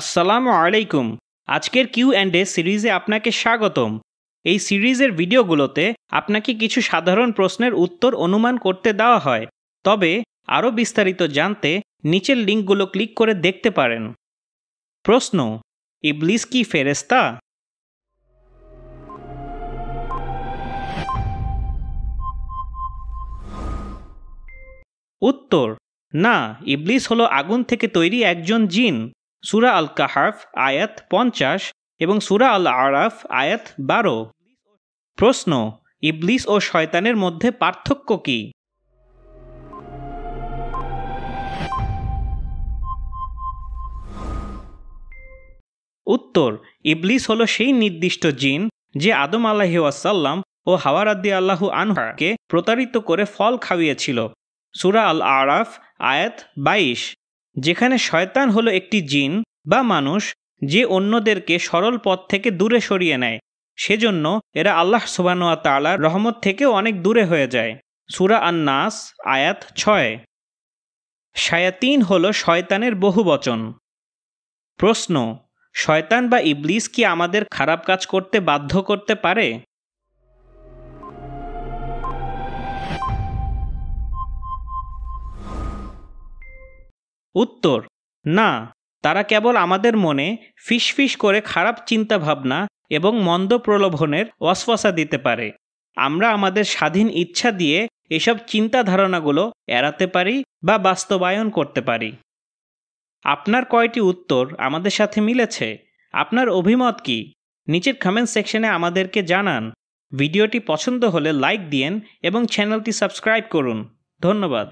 আসসালামু আলাইকুম আজকের কিউ অ্যান্ড এ সিরিজে আপনাকে স্বাগতম এই সিরিজের ভিডিওগুলোতে আপনাকে কিছু সাধারণ প্রশ্নের উত্তর অনুমান করতে দেওয়া হয় তবে আরও বিস্তারিত জানতে নিচের লিঙ্কগুলো ক্লিক করে দেখতে পারেন প্রশ্ন ইবলিস কি ফেরেস্তা উত্তর না ইবলিস হলো আগুন থেকে তৈরি একজন জিন সুরা আল কাহাফ আয়াত পঞ্চাশ এবং সুরা আল আরাফ আয়াত বারো প্রশ্ন ইবলিস ও শয়তানের মধ্যে পার্থক্য কি উত্তর ইবলিস হলো সেই নির্দিষ্ট জিন যে আদম আলাহি আসাল্লাম ও হাওয়ারাদ্দি আল্লাহু আনহাকে প্রতারিত করে ফল খাওয়িয়েছিল সুরা আল আরাফ আয়াত বাইশ যেখানে শয়তান হলো একটি জিন বা মানুষ যে অন্যদেরকে সরল পথ থেকে দূরে সরিয়ে নেয় সেজন্য এরা আল্লাহ সুবানুয়া তালার রহমত থেকেও অনেক দূরে হয়ে যায় সুরা আন্নাস আয়াত ছয় শায়াতিন হল শয়তানের বহুবচন প্রশ্ন শয়তান বা ইবলিস কি আমাদের খারাপ কাজ করতে বাধ্য করতে পারে উত্তর না তারা কেবল আমাদের মনে ফিসফিস করে খারাপ চিন্তাভাবনা এবং মন্দ প্রলোভনের অস্পসা দিতে পারে আমরা আমাদের স্বাধীন ইচ্ছা দিয়ে এসব চিন্তা ধারণাগুলো এড়াতে পারি বা বাস্তবায়ন করতে পারি আপনার কয়টি উত্তর আমাদের সাথে মিলেছে আপনার অভিমত কি নিচের কমেন্ট সেকশনে আমাদেরকে জানান ভিডিওটি পছন্দ হলে লাইক দিয়েন এবং চ্যানেলটি সাবস্ক্রাইব করুন ধন্যবাদ